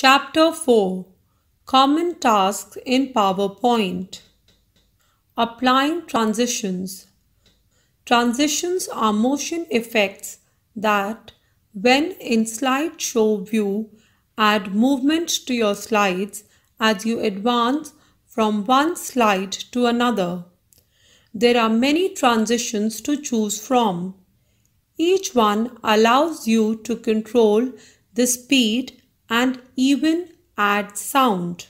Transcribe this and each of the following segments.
Chapter 4 Common Tasks in PowerPoint Applying Transitions Transitions are motion effects that, when in slideshow view, add movement to your slides as you advance from one slide to another. There are many transitions to choose from. Each one allows you to control the speed and even add sound.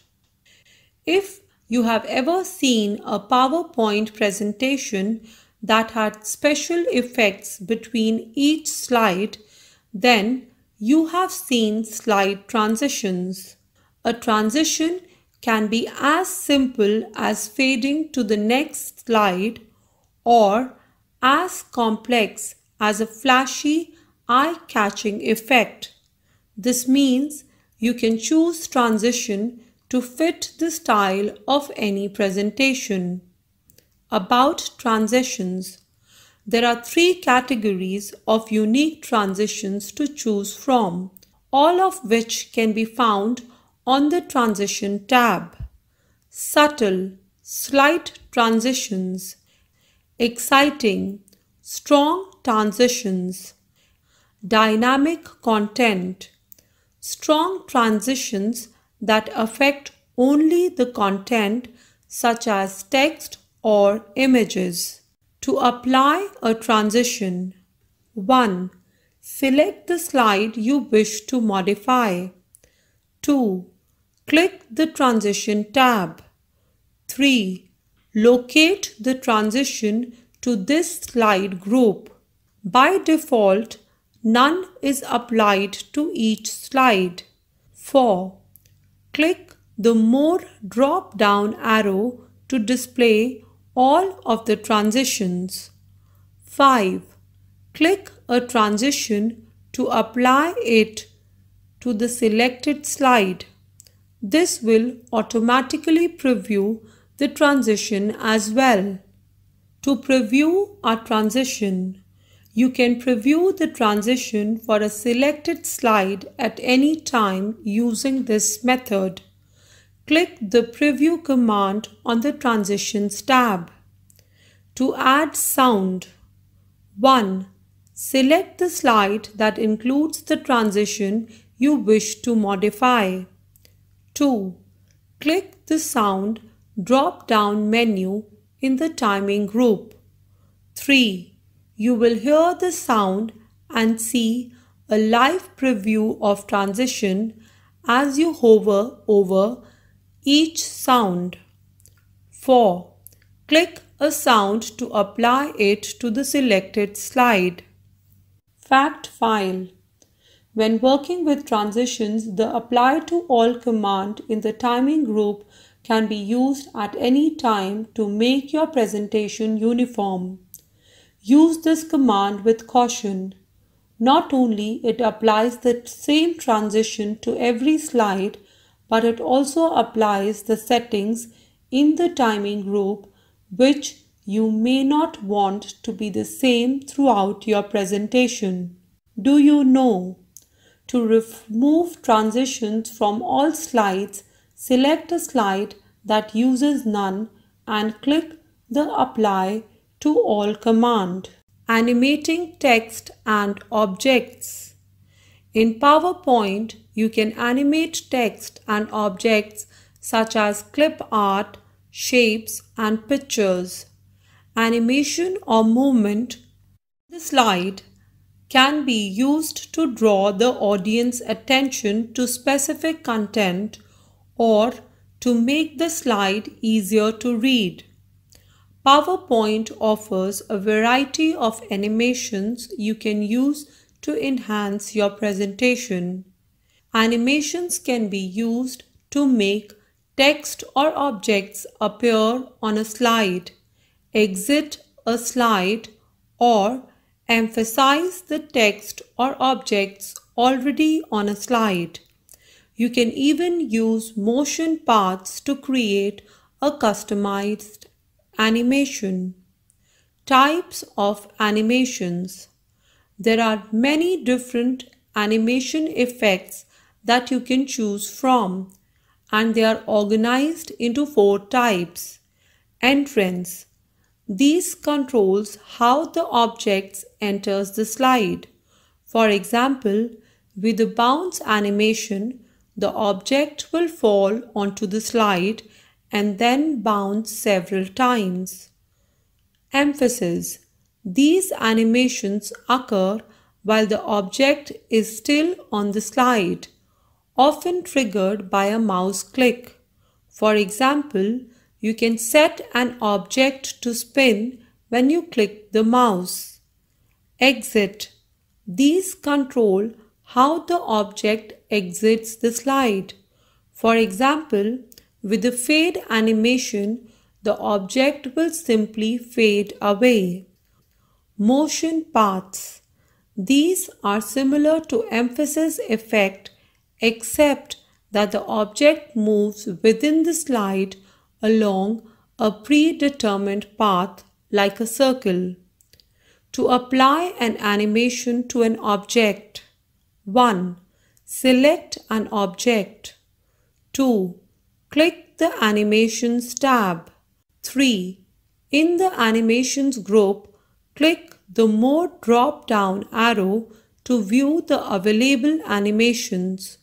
If you have ever seen a PowerPoint presentation that had special effects between each slide, then you have seen slide transitions. A transition can be as simple as fading to the next slide or as complex as a flashy, eye catching effect. This means you can choose transition to fit the style of any presentation. About transitions. There are three categories of unique transitions to choose from, all of which can be found on the Transition tab. Subtle, slight transitions. Exciting, strong transitions. Dynamic content strong transitions that affect only the content such as text or images. To apply a transition 1. Select the slide you wish to modify. 2. Click the Transition tab. 3. Locate the transition to this slide group. By default, None is applied to each slide. 4. Click the More drop-down arrow to display all of the transitions. 5. Click a transition to apply it to the selected slide. This will automatically preview the transition as well. To preview our transition, you can preview the transition for a selected slide at any time using this method. Click the Preview command on the Transitions tab. To add sound, 1. Select the slide that includes the transition you wish to modify. 2. Click the Sound drop-down menu in the Timing group. 3 you will hear the sound and see a live preview of transition as you hover over each sound. 4. Click a sound to apply it to the selected slide. Fact file. When working with transitions, the apply to all command in the timing group can be used at any time to make your presentation uniform. Use this command with caution. Not only it applies the same transition to every slide, but it also applies the settings in the timing group which you may not want to be the same throughout your presentation. Do you know? To remove transitions from all slides, select a slide that uses none and click the Apply to all command, animating text and objects. In PowerPoint, you can animate text and objects such as clip art, shapes and pictures. Animation or movement the slide can be used to draw the audience attention to specific content or to make the slide easier to read. PowerPoint offers a variety of animations you can use to enhance your presentation. Animations can be used to make text or objects appear on a slide, exit a slide or emphasize the text or objects already on a slide. You can even use motion paths to create a customized Animation Types of animations There are many different animation effects that you can choose from and they are organized into four types. Entrance These controls how the object enters the slide. For example, with the bounce animation, the object will fall onto the slide and then bounce several times. Emphasis These animations occur while the object is still on the slide, often triggered by a mouse click. For example, you can set an object to spin when you click the mouse. Exit. These control how the object exits the slide. For example, with the fade animation, the object will simply fade away. Motion paths. These are similar to emphasis effect except that the object moves within the slide along a predetermined path like a circle. To apply an animation to an object 1. Select an object 2. Click the Animations tab. 3. In the Animations group, click the More drop-down arrow to view the available animations.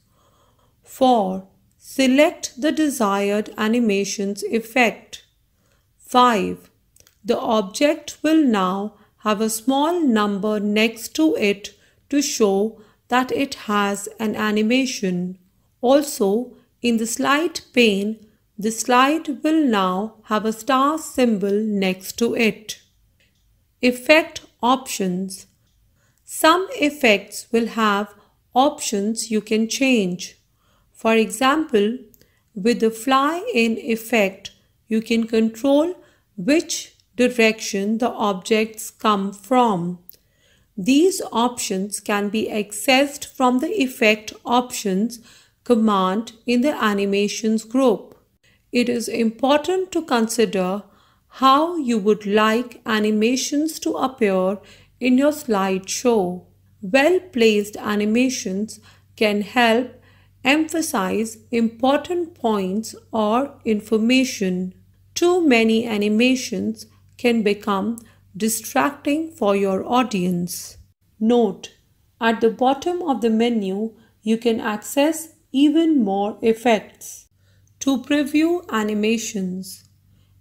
4. Select the desired animations effect. 5. The object will now have a small number next to it to show that it has an animation. Also, in the slide pane, the slide will now have a star symbol next to it. Effect options. Some effects will have options you can change. For example, with the fly-in effect, you can control which direction the objects come from. These options can be accessed from the effect options command in the animations group. It is important to consider how you would like animations to appear in your slideshow. Well-placed animations can help emphasize important points or information. Too many animations can become distracting for your audience. Note, at the bottom of the menu, you can access even more effects. To preview animations,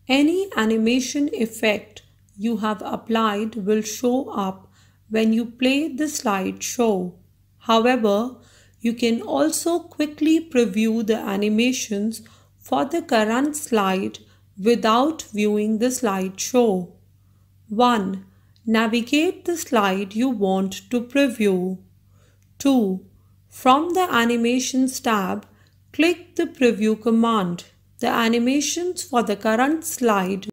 any animation effect you have applied will show up when you play the slideshow. However, you can also quickly preview the animations for the current slide without viewing the slideshow. 1. Navigate the slide you want to preview. 2. From the Animations tab, click the Preview command. The animations for the current slide